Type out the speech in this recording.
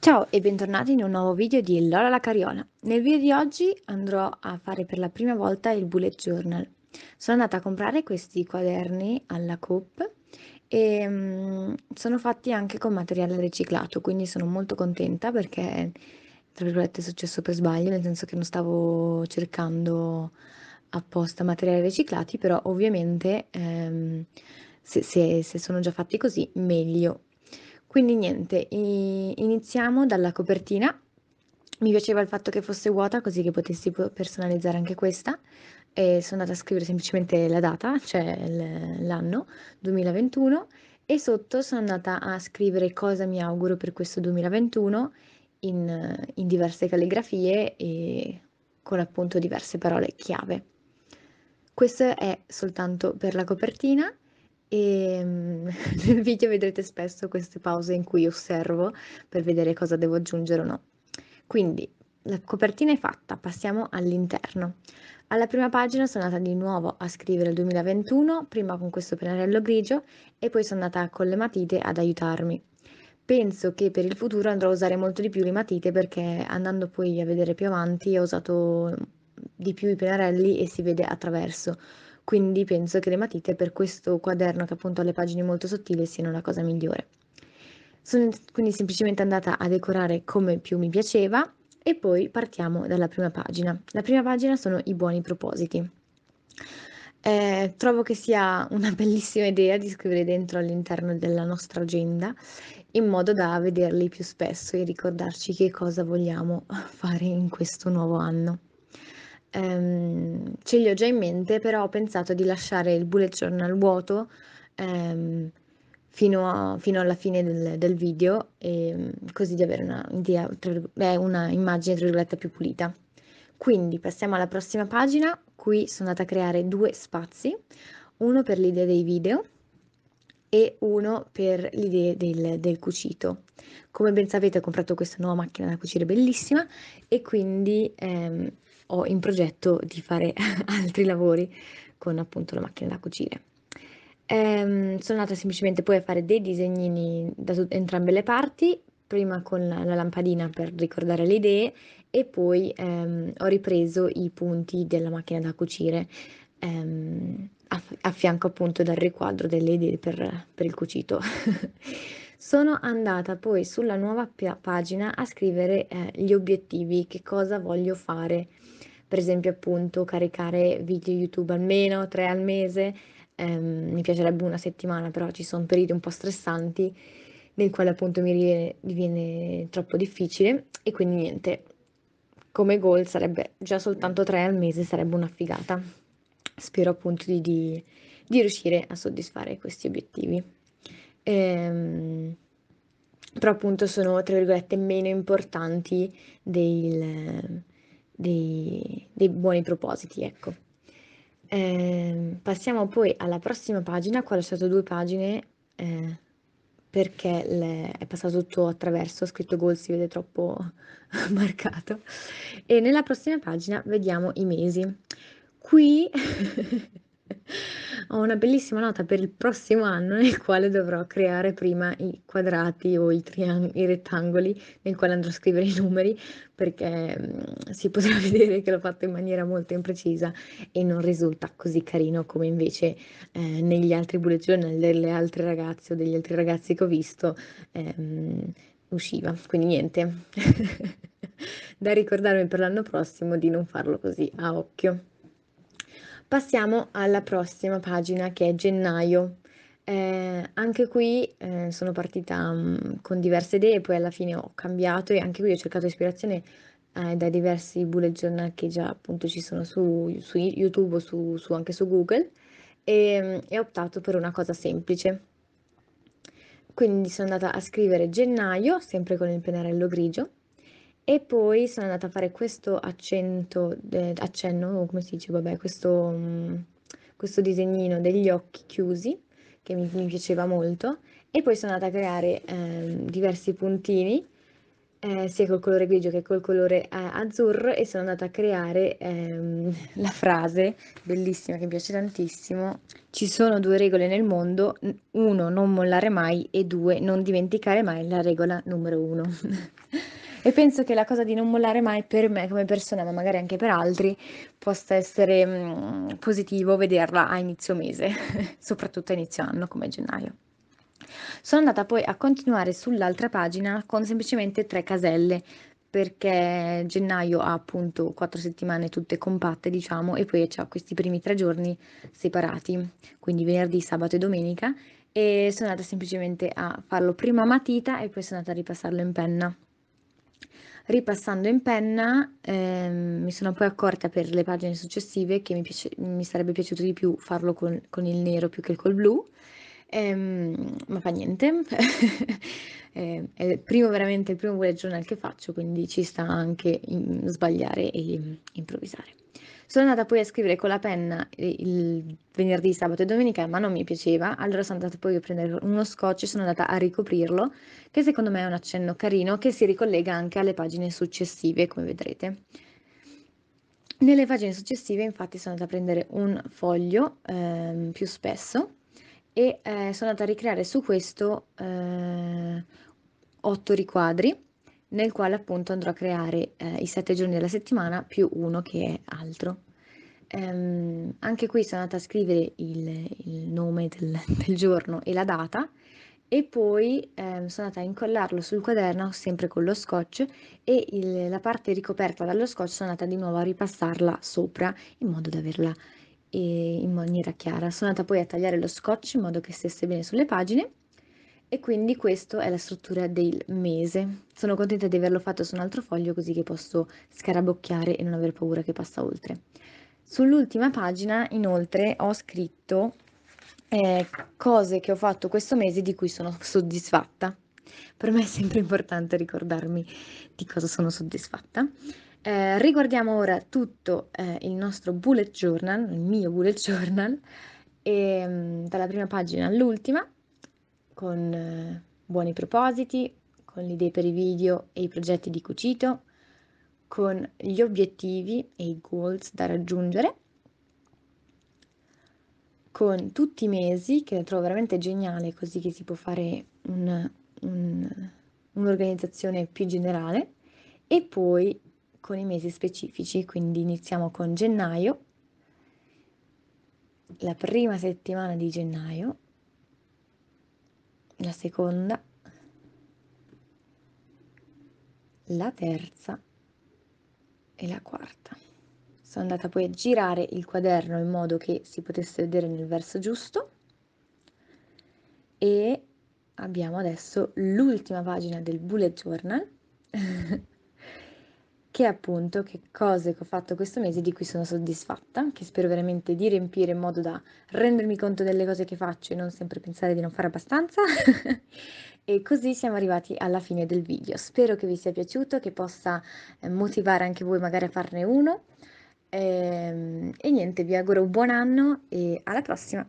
Ciao e bentornati in un nuovo video di Lola la Cariola. Nel video di oggi andrò a fare per la prima volta il bullet journal. Sono andata a comprare questi quaderni alla Coop e mm, sono fatti anche con materiale riciclato, quindi sono molto contenta perché tra virgolette è successo per sbaglio, nel senso che non stavo cercando apposta materiali riciclati, però ovviamente ehm, se, se, se, sono già fatti così meglio. Quindi niente, iniziamo dalla copertina. Mi piaceva il fatto che fosse vuota così che potessi personalizzare anche questa e sono andata a scrivere semplicemente la data, cioè l'anno 2021 e sotto sono andata a scrivere cosa mi auguro per questo 2021 in, in diverse calligrafie e con appunto diverse parole chiave. Questo è soltanto per la copertina e mm, nel video vedrete spesso queste pause in cui osservo per vedere cosa devo aggiungere o no. Quindi la copertina è fatta, passiamo all'interno. Alla prima pagina sono andata di nuovo a scrivere il 2021, prima con questo pennarello grigio e poi sono andata con le matite ad aiutarmi. Penso che per il futuro andrò a usare molto di più le matite perché andando poi a vedere più avanti ho usato di più i pennarelli e si vede attraverso. Quindi penso che le matite per questo quaderno che appunto ha le pagine molto sottili siano la cosa migliore. Sono quindi semplicemente andata a decorare come più mi piaceva e poi partiamo dalla prima pagina. La prima pagina sono i buoni propositi. Eh, trovo che sia una bellissima idea di scrivere dentro all'interno della nostra agenda in modo da vederli più spesso e ricordarci che cosa vogliamo fare in questo nuovo anno. Ehm, ce li ho già in mente, però ho pensato di lasciare il bullet journal vuoto ehm, fino, a- fino alla fine del, del video, ehm, così di avere una, idea, tra virgo- una immagine tra virgolette più pulita. Quindi passiamo alla prossima pagina, qui sono andata a creare due spazi, uno per l'idea dei video e uno per l'idea del, del, cucito. Come ben sapete ho comprato questa nuova macchina da cucire bellissima e quindi ehm, ho in progetto di fare altri lavori con appunto la macchina da cucire. Ehm, sono andata semplicemente poi a fare dei disegnini da entrambe le parti, prima con la, la, lampadina per ricordare le idee e poi ehm, ho ripreso i punti della macchina da cucire. Ehm, a, a fianco appunto del riquadro delle idee per, per il cucito. Sono andata poi sulla nuova pagina a scrivere eh, gli obiettivi, che cosa voglio fare, per esempio appunto caricare video YouTube almeno tre al mese, ehm, mi piacerebbe una settimana, però ci sono periodi un po' stressanti nel quale appunto mi viene, diviene troppo difficile e quindi niente, come goal sarebbe già soltanto tre al mese, sarebbe una figata spero appunto di, di, di riuscire a soddisfare questi obiettivi. Ehm, però appunto sono, tra virgolette, meno importanti del, dei, dei buoni propositi, ecco. Eh, passiamo poi alla prossima pagina, qua ho lasciato due pagine eh, perché le, è passato tutto attraverso, ho scritto goal, si vede troppo marcato. E nella prossima pagina vediamo i mesi qui ho una bellissima nota per il prossimo anno nel quale dovrò creare prima i quadrati o i, i rettangoli nel quale andrò a scrivere i numeri perché mh, mm, si potrà vedere che l'ho fatto in maniera molto imprecisa e non risulta così carino come invece eh, negli altri bullet journal delle altre ragazze o degli altri ragazzi che ho visto ehm, usciva. Quindi niente, da ricordarmi per l'anno prossimo di non farlo così a occhio. Passiamo alla prossima pagina che è gennaio. Eh, anche qui eh, sono partita mh, mm, con diverse idee, poi alla fine ho cambiato e anche qui ho cercato ispirazione eh, da diversi bullet journal che già appunto ci sono su, su YouTube o su, su, anche su Google e, mm, e ho optato per una cosa semplice. Quindi sono andata a scrivere gennaio, sempre con il pennarello grigio, e poi sono andata a fare questo accento, eh, accenno, oh, come si dice, vabbè, questo, mm, questo disegnino degli occhi chiusi, che mi, mi, piaceva molto, e poi sono andata a creare eh, diversi puntini, eh, sia col colore grigio che col colore eh, azzurro, e sono andata a creare ehm, la frase, bellissima, che mi piace tantissimo, ci sono due regole nel mondo, uno, non mollare mai, e due, non dimenticare mai la regola numero uno. E penso che la cosa di non mollare mai per me come persona, ma magari anche per altri, possa essere mh, mm, positivo vederla a inizio mese, soprattutto a inizio anno come gennaio. Sono andata poi a continuare sull'altra pagina con semplicemente tre caselle perché gennaio ha appunto quattro settimane tutte compatte, diciamo, e poi ha questi primi tre giorni separati, quindi venerdì, sabato e domenica, e sono andata semplicemente a farlo prima a matita e poi sono andata a ripassarlo in penna. Ripassando in penna, ehm, mi sono poi accorta per le pagine successive che mi, piace, mi sarebbe piaciuto di più farlo con, con, il nero più che col blu, ehm, ma fa niente. eh, è il primo, veramente il primo bullet journal che faccio, quindi ci sta anche in, sbagliare e improvvisare. Sono andata poi a scrivere con la penna il venerdì, sabato e domenica, ma non mi piaceva, allora sono andata poi a prendere uno scotch e sono andata a ricoprirlo, che secondo me è un accenno carino che si ricollega anche alle pagine successive, come vedrete. Nelle pagine successive infatti sono andata a prendere un foglio ehm, più spesso e eh, sono andata a ricreare su questo eh, otto riquadri nel quale appunto andrò a creare eh, i sette giorni della settimana più uno che è altro. Ehm, anche qui sono andata a scrivere il, il nome del, del, giorno e la data e poi ehm, sono andata a incollarlo sul quaderno sempre con lo scotch e il, la parte ricoperta dallo scotch sono andata di nuovo a ripassarla sopra in modo da averla eh, in maniera chiara. Sono andata poi a tagliare lo scotch in modo che stesse bene sulle pagine e quindi questa è la struttura del mese. Sono contenta di averlo fatto su un altro foglio così che posso scarabocchiare e non aver paura che passa oltre. Sull'ultima pagina inoltre ho scritto eh, cose che ho fatto questo mese di cui sono soddisfatta. Per me è sempre importante ricordarmi di cosa sono soddisfatta. Eh, riguardiamo ora tutto eh, il nostro bullet journal, il mio bullet journal, e, ehm, dalla prima pagina all'ultima con eh, buoni propositi, con le idee per i video e i progetti di cucito, con gli obiettivi e i goals da raggiungere, con tutti i mesi, che trovo veramente geniale, così che si può fare un, un, un'organizzazione più generale, e poi con i mesi specifici, quindi iniziamo con gennaio, la prima settimana di gennaio la seconda, la terza e la quarta. Sono andata poi a girare il quaderno in modo che si potesse vedere nel verso giusto e abbiamo adesso l'ultima pagina del bullet journal che è appunto che cose che ho fatto questo mese di cui sono soddisfatta, che spero veramente di riempire in modo da rendermi conto delle cose che faccio e non sempre pensare di non fare abbastanza. e così siamo arrivati alla fine del video. Spero che vi sia piaciuto, che possa eh, motivare anche voi magari a farne uno. E, ehm, e niente, vi auguro un buon anno e alla prossima!